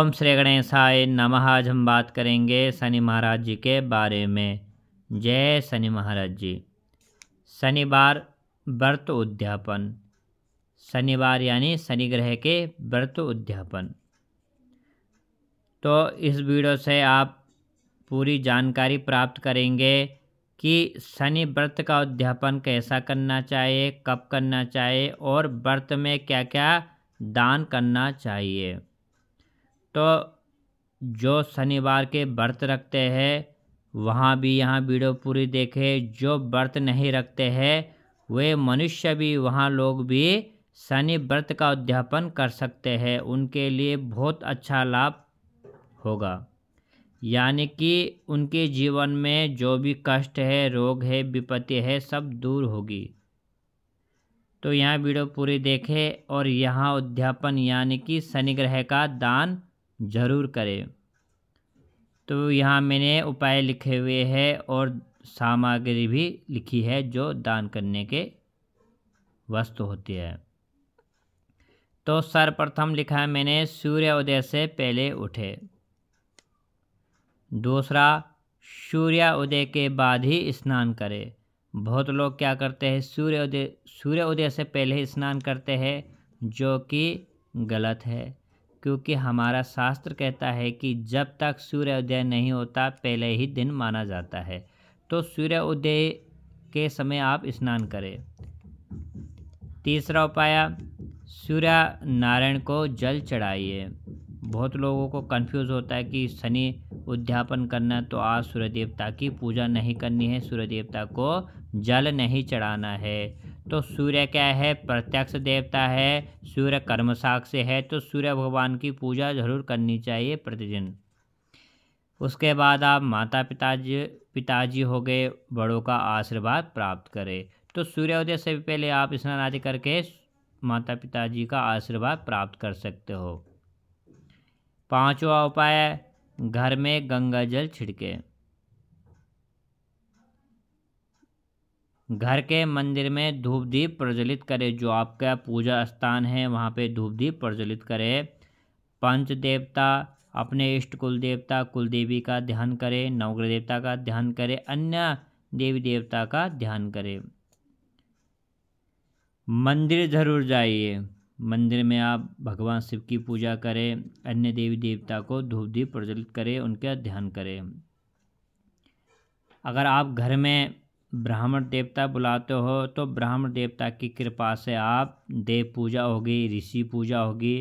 ओम श्री गणेशाय नमः आज हम बात करेंगे शनि महाराज जी के बारे में जय शनि महाराज जी शनिवार व्रत उद्यापन शनिवार यानी शनि ग्रह के व्रत उद्यापन तो इस वीडियो से आप पूरी जानकारी प्राप्त करेंगे कि शनि व्रत का उद्यापन कैसा करना चाहिए कब करना चाहिए और व्रत में क्या क्या दान करना चाहिए तो जो शनिवार के व्रत रखते हैं वहाँ भी यहाँ वीडियो पूरी देखें जो व्रत नहीं रखते हैं वे मनुष्य भी वहाँ लोग भी शनि व्रत का उद्यापन कर सकते हैं उनके लिए बहुत अच्छा लाभ होगा यानी कि उनके जीवन में जो भी कष्ट है रोग है विपत्ति है सब दूर होगी तो यहाँ वीडियो पूरी देखें और यहाँ उद्यापन यानी कि शनिग्रह का दान ज़रूर करें तो यहाँ मैंने उपाय लिखे हुए हैं और सामग्री भी लिखी है जो दान करने के वस्तु होती है तो सर्वप्रथम लिखा है मैंने सूर्योदय से पहले उठे दूसरा सूर्योदय के बाद ही स्नान करें बहुत लोग क्या करते हैं सूर्योदय सूर्योदय से पहले ही स्नान करते हैं जो कि गलत है क्योंकि हमारा शास्त्र कहता है कि जब तक सूर्योदय नहीं होता पहले ही दिन माना जाता है तो सूर्योदय के समय आप स्नान करें तीसरा उपाय सूर्य नारायण को जल चढ़ाइए बहुत लोगों को कंफ्यूज होता है कि शनि उद्यापन करना तो आज सूर्य देवता की पूजा नहीं करनी है सूर्य देवता को जल नहीं चढ़ाना है तो सूर्य क्या है प्रत्यक्ष देवता है सूर्य कर्म साक्ष्य है तो सूर्य भगवान की पूजा जरूर करनी चाहिए प्रतिदिन उसके बाद आप माता पिताजी पिताजी हो गए बड़ों का आशीर्वाद प्राप्त करें तो सूर्योदय से भी पहले आप स्नान आदि करके माता पिताजी का आशीर्वाद प्राप्त कर सकते हो पांचवा उपाय घर में गंगा जल छिड़के घर के मंदिर में धूप दीप प्रज्वलित करें जो आपका पूजा स्थान है वहाँ पे धूप दीप प्रज्वलित करें पंच देवता अपने इष्ट कुल देवता कुल देवी का ध्यान करें नवग्रह देवता का ध्यान करें अन्य देवी देवता का ध्यान करें मंदिर ज़रूर जाइए मंदिर में आप भगवान शिव की पूजा करें अन्य देवी देवता को धूप दीप प्रज्वलित करें उनका ध्यान करें अगर आप घर में ब्राह्मण देवता बुलाते हो तो ब्राह्मण देवता की कृपा से आप देव पूजा होगी ऋषि पूजा होगी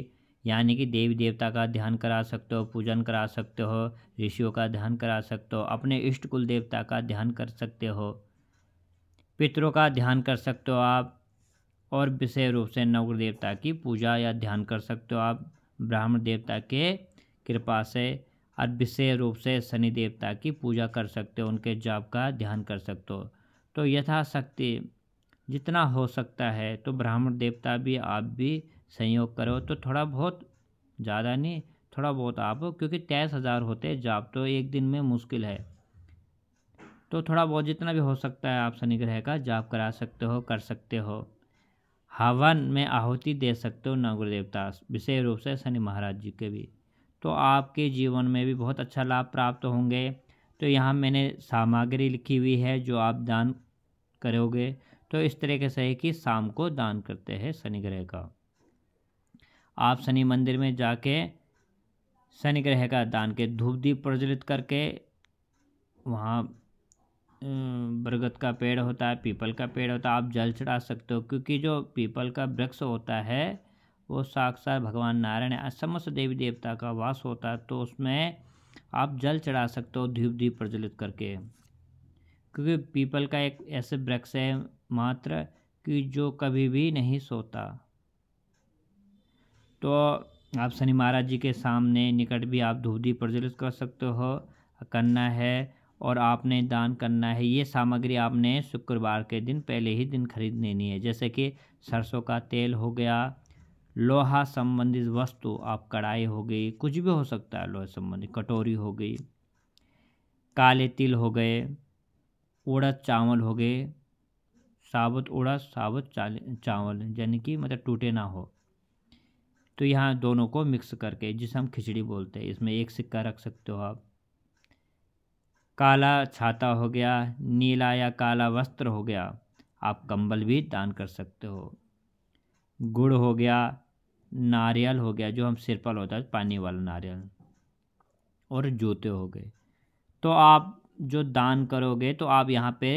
यानी कि देवी देवता का ध्यान करा सकते हो पूजन करा सकते हो ऋषियों का ध्यान करा सकते हो अपने इष्ट कुल देवता का ध्यान कर सकते हो पितरों का ध्यान कर सकते हो आप और विशेष रूप से नवग्र देवता की पूजा या ध्यान कर सकते हो आप ब्राह्मण देवता के कृपा से और विशेष रूप से शनि देवता की पूजा कर सकते हो उनके जाप का ध्यान कर सकते हो तो यथाशक्ति जितना हो सकता है तो ब्राह्मण देवता भी आप भी संयोग करो तो थोड़ा बहुत ज़्यादा नहीं थोड़ा बहुत आप क्योंकि तेईस हज़ार होते जाप तो एक दिन में मुश्किल है तो थोड़ा बहुत जितना भी हो सकता है आप शनि ग्रह का जाप करा सकते हो कर सकते हो हवन में आहुति दे सकते हो नव देवता विशेष रूप से शनि महाराज जी के भी तो आपके जीवन में भी बहुत अच्छा लाभ प्राप्त होंगे तो यहाँ मैंने सामग्री लिखी हुई है जो आप दान करोगे तो इस तरीके से है कि शाम को दान करते हैं शनि ग्रह का आप शनि मंदिर में जाके शनि ग्रह का दान के धूप दीप प्रज्वलित करके वहाँ बरगद का पेड़ होता है पीपल का पेड़ होता है आप जल चढ़ा सकते हो क्योंकि जो पीपल का वृक्ष होता है वो साक्षात भगवान नारायण समस्त देवी देवता का वास होता है तो उसमें आप जल चढ़ा सकते हो धीप धीप प्रज्वलित करके क्योंकि पीपल का एक ऐसे वृक्ष है मात्र कि जो कभी भी नहीं सोता तो आप शनि महाराज जी के सामने निकट भी आप धूप दीप प्रज्वलित कर सकते हो करना है और आपने दान करना है ये सामग्री आपने शुक्रवार के दिन पहले ही दिन खरीद लेनी है जैसे कि सरसों का तेल हो गया लोहा संबंधित वस्तु आप कढ़ाई हो गई कुछ भी हो सकता है लोहे संबंधित कटोरी हो गई काले तिल हो गए उड़द चावल हो गए साबुत उड़द साबुत चावल यानी कि मतलब टूटे ना हो तो यहाँ दोनों को मिक्स करके जिसे हम खिचड़ी बोलते हैं इसमें एक सिक्का रख सकते हो आप काला छाता हो गया नीला या काला वस्त्र हो गया आप कंबल भी दान कर सकते हो गुड़ हो गया नारियल हो गया जो हम सिरपल होता है पानी वाला नारियल और जूते हो गए तो आप जो दान करोगे तो आप यहाँ पे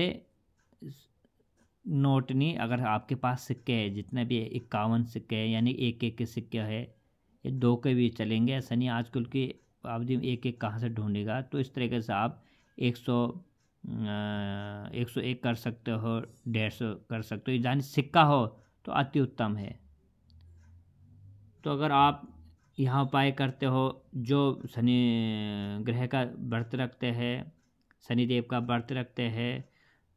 नहीं अगर आपके पास सिक्के हैं जितने भी इक्यावन सिक्के हैं यानी एक एक के सिक्के है ये दो के भी चलेंगे ऐसा नहीं आजकल की आप जी एक एक कहाँ से ढूंढेगा तो इस तरीके से आप एक सौ एक सौ एक कर सकते हो डेढ़ सौ कर सकते हो यानी सिक्का हो तो अति उत्तम है तो अगर आप यह उपाय करते हो जो शनि ग्रह का व्रत रखते हैं शनिदेव का व्रत रखते हैं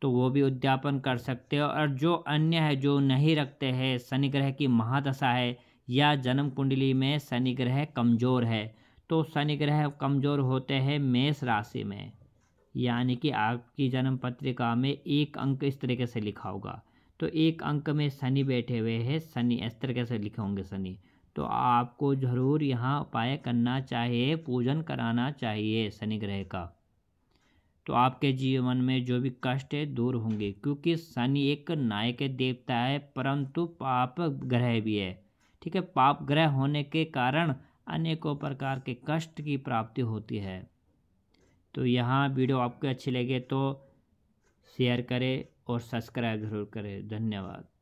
तो वो भी उद्यापन कर सकते हो और जो अन्य है जो नहीं रखते हैं शनि ग्रह की महादशा है या जन्म कुंडली में शनि ग्रह कमज़ोर है तो शनि ग्रह कमज़ोर होते हैं मेष राशि में यानी कि आपकी जन्म पत्रिका में एक अंक इस तरीके से लिखा होगा तो एक अंक में शनि बैठे हुए हैं शनि इस तरह से लिखे होंगे शनि तो आपको ज़रूर यहाँ उपाय करना चाहिए पूजन कराना चाहिए शनि ग्रह का तो आपके जीवन में जो भी कष्ट है दूर होंगे क्योंकि शनि एक नायक देवता है परंतु पाप ग्रह भी है ठीक है पाप ग्रह होने के कारण अनेकों प्रकार के कष्ट की प्राप्ति होती है तो यहाँ वीडियो आपको अच्छी लगे तो शेयर करें और सब्सक्राइब ज़रूर करें धन्यवाद